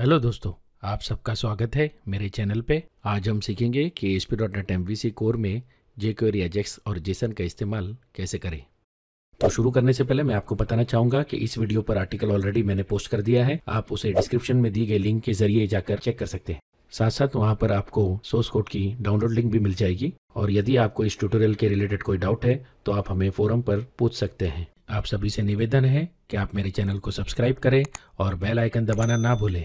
hello दोस्तों आप सबका स्वागत है मेरे चैनल पे आज हम सीखेंगे कि S P dot M V C core में जे क्यूरी एजेक्स और जेसन का इस्तेमाल कैसे करें तो शुरू करने से पहले मैं आपको बताना चाहूंगा कि इस वीडियो पर आर्टिकल ऑलरेडी मैंने पोस्ट कर दिया है आप उसे डिस्क्रिप्शन में दी गई लिंक के जरिए जाकर चेक कर सकते हैं साथ साथ वहाँ पर आपको सोर्स कोड की डाउनलोड लिंक भी मिल जाएगी और यदि आपको इस ट्यूटोरियल के रिलेटेड कोई डाउट है तो आप हमें फोरम पर पूछ सकते हैं आप सभी से निवेदन है कि आप मेरे चैनल को सब्सक्राइब करें और बेल आइकन दबाना ना भूलें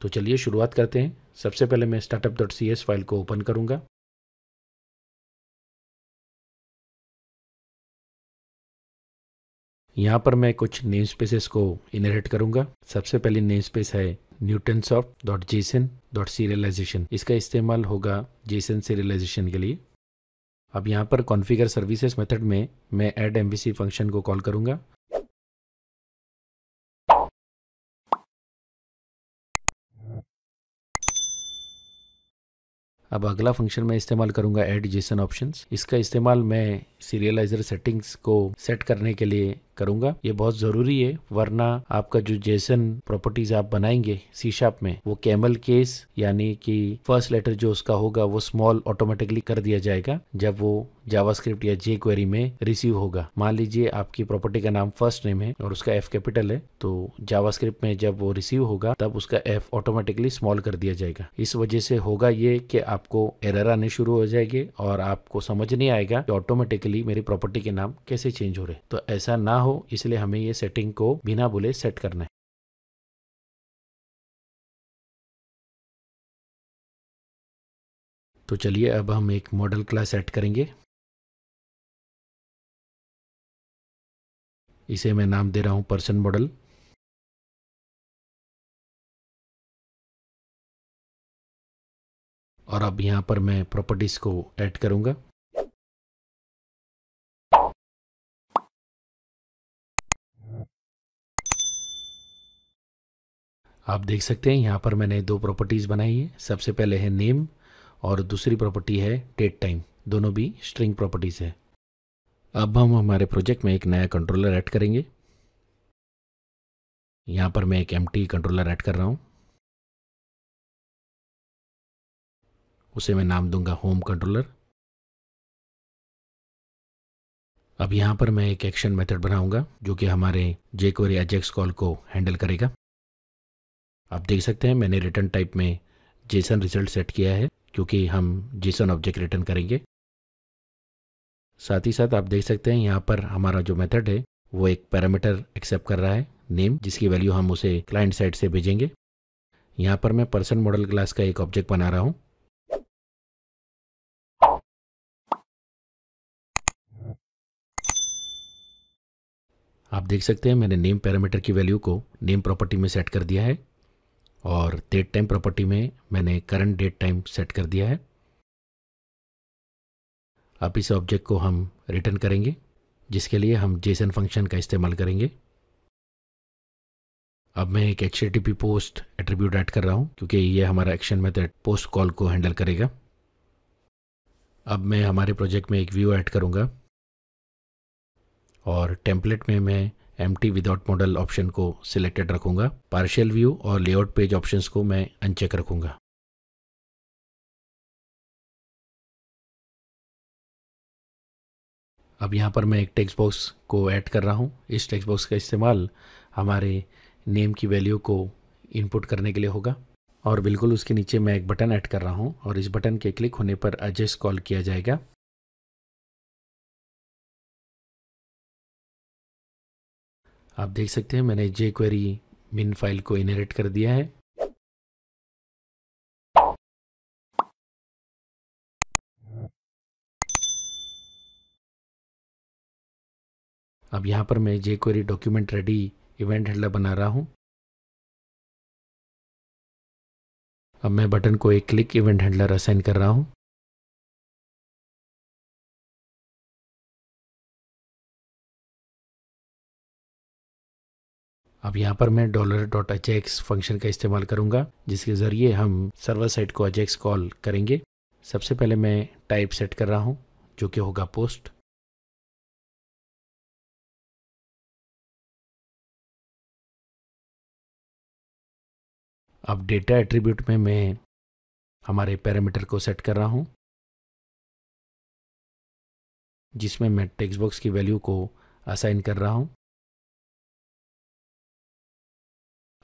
तो चलिए शुरुआत करते हैं सबसे पहले मैं startup dot C S file को ओपन करूँगा यहाँ पर मैं कुछ नेम स्पेसेस को इनहेरिट करूंगा सबसे पहले नेम स्पेस है Newtonsoft dot JSON dot serialization इसका इस्तेमाल होगा जेसन सीरियलाइजेशन के लिए अब यहाँ पर कॉन्फ़िगर सर्विसेज मेथड में मैं ऐड एम फंक्शन को कॉल करूँगा अब अगला फंक्शन मैं इस्तेमाल करूँगा एड जेसन ऑप्शन इसका इस्तेमाल मैं सीरियलाइजर सेटिंग्स को सेट करने के लिए करूंगा ये बहुत ज़रूरी है वरना आपका जो जेसन प्रॉपर्टीज आप बनाएंगे सी शार्प में वो कैमल केस यानी कि फर्स्ट लेटर जो उसका होगा वो स्मॉल ऑटोमेटिकली कर दिया जाएगा जब वो जावास्क्रिप्ट या जे क्वेरी में रिसीव होगा मान लीजिए आपकी प्रॉपर्टी का नाम फर्स्ट नेम है और उसका एफ कैपिटल है तो जावास्क्रिप्ट में जब वो रिसीव होगा तब उसका एफ ऑटोमेटिकली स्मॉल कर दिया जाएगा इस वजह से होगा ये कि आपको एरर आने शुरू हो जाएगी और आपको समझ नहीं आएगा कि ऑटोमेटिकली ऑटोमेटिकली मेरी प्रॉपर्टी के नाम कैसे चेंज हो रहे तो ऐसा ना हो इसलिए हमें ये सेटिंग को बिना बोले सेट करना है तो चलिए अब हम एक मॉडल क्लास सेट करेंगे इसे मैं नाम दे रहा हूं पर्सन मॉडल और अब यहां पर मैं प्रॉपर्टीज़ को ऐड करूंगा आप देख सकते हैं यहाँ पर मैंने दो प्रॉपर्टीज़ बनाई है सबसे पहले है नेम और दूसरी प्रॉपर्टी है डेट टाइम दोनों भी स्ट्रिंग प्रॉपर्टीज़ है अब हम हमारे प्रोजेक्ट में एक नया कंट्रोलर ऐड करेंगे यहाँ पर मैं एक एम कंट्रोलर ऐड कर रहा हूँ उसे मैं नाम दूंगा होम कंट्रोलर अब यहाँ पर मैं एक एक्शन मेथड बनाऊंगा जो कि हमारे जेक्वेरी एजेक्स कॉल को हैंडल करेगा आप देख सकते हैं मैंने रिटर्न टाइप में जेसन रिजल्ट सेट किया है क्योंकि हम जेसन ऑब्जेक्ट रिटर्न करेंगे साथ ही साथ आप देख सकते हैं यहाँ पर हमारा जो मेथड है वो एक पैरामीटर एक्सेप्ट कर रहा है नेम जिसकी वैल्यू हम उसे क्लाइंट साइड से भेजेंगे यहाँ पर मैं पर्सन मॉडल क्लास का एक ऑब्जेक्ट बना रहा हूँ आप देख सकते हैं मैंने नेम पैरामीटर की वैल्यू को नेम प्रॉपर्टी में सेट कर दिया है और डेट टाइम प्रॉपर्टी में मैंने करंट डेट टाइम सेट कर दिया है अब इस ऑब्जेक्ट को हम रिटर्न करेंगे जिसके लिए हम जेसन फंक्शन का इस्तेमाल करेंगे अब मैं एक एच पोस्ट एट्रीब्यूट ऐड कर रहा हूँ क्योंकि ये हमारा एक्शन मेथड पोस्ट कॉल को हैंडल करेगा अब मैं हमारे प्रोजेक्ट में एक व्यू ऐड करूँगा और टेम्पलेट में मैं empty without model option को सिलेक्टेड रखूँगा पार्शियल व्यू और लेआउट पेज ऑप्शंस को मैं अनचेक रखूंगा अब यहाँ पर मैं एक टेक्स्ट बॉक्स को ऐड कर रहा हूँ इस टेक्स्ट बॉक्स का इस्तेमाल हमारे नेम की वैल्यू को इनपुट करने के लिए होगा और बिल्कुल उसके नीचे मैं एक बटन ऐड कर रहा हूँ और इस बटन के क्लिक होने पर एडजस्ट कॉल किया जाएगा आप देख सकते हैं मैंने जे क्वेरी मिन फाइल को इनहेरिट कर दिया है अब यहां पर मैं jQuery document ready event handler बना रहा हूं अब मैं बटन को एक क्लिक इवेंट हैंडलर असाइन कर रहा हूं अब यहाँ पर मैं डॉलर डॉट अजेक्स फंक्शन का इस्तेमाल करूँगा जिसके ज़रिए हम सर्वर साइट को अजेक्स कॉल करेंगे सबसे पहले मैं टाइप सेट कर रहा हूँ जो कि होगा पोस्ट अब डेटा एट्रीब्यूट में मैं हमारे पैरामीटर को सेट कर रहा हूँ जिसमें मैं टेक्स्ट बॉक्स की वैल्यू को असाइन कर रहा हूँ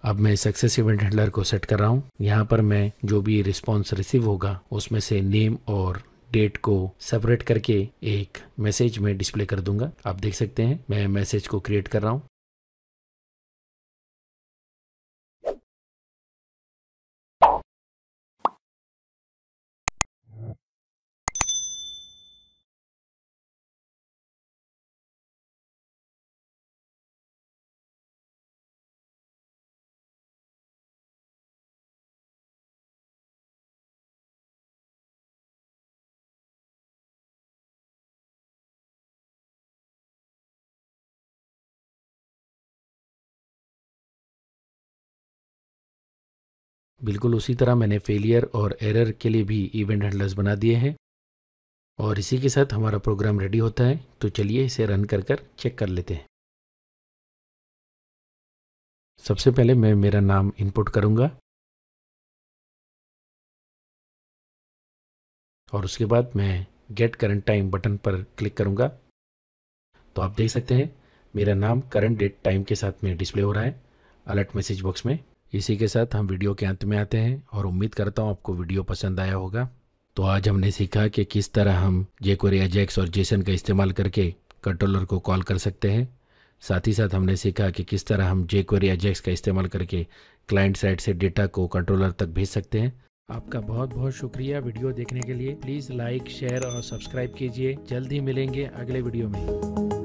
अब मैं सक्सेस इवेंट हैंडलर को सेट कर रहा हूँ यहाँ पर मैं जो भी रिस्पॉन्स रिसीव होगा उसमें से नेम और डेट को सेपरेट करके एक मैसेज में डिस्प्ले कर दूंगा आप देख सकते हैं मैं मैसेज को क्रिएट कर रहा हूँ बिल्कुल उसी तरह मैंने फेलियर और एरर के लिए भी इवेंट हैंडलर्स बना दिए हैं और इसी के साथ हमारा प्रोग्राम रेडी होता है तो चलिए इसे रन कर कर चेक कर लेते हैं सबसे पहले मैं मेरा नाम इनपुट करूँगा और उसके बाद मैं गेट करंट टाइम बटन पर क्लिक करूँगा तो आप देख सकते हैं मेरा नाम करंट डेट टाइम के साथ में डिस्प्ले हो रहा है अलर्ट मैसेज बॉक्स में इसी के साथ हम वीडियो के अंत में आते हैं और उम्मीद करता हूँ आपको वीडियो पसंद आया होगा तो आज हमने सीखा कि किस तरह हम जेकोरी एजेक्स और जेसन का इस्तेमाल करके कंट्रोलर को कॉल कर सकते हैं साथ ही साथ हमने सीखा कि किस तरह हम जेक्वेरी एजेक्स का इस्तेमाल करके क्लाइंट साइड से डेटा को कंट्रोलर तक भेज सकते हैं आपका बहुत बहुत शुक्रिया वीडियो देखने के लिए प्लीज़ लाइक शेयर और सब्सक्राइब कीजिए जल्द ही मिलेंगे अगले वीडियो में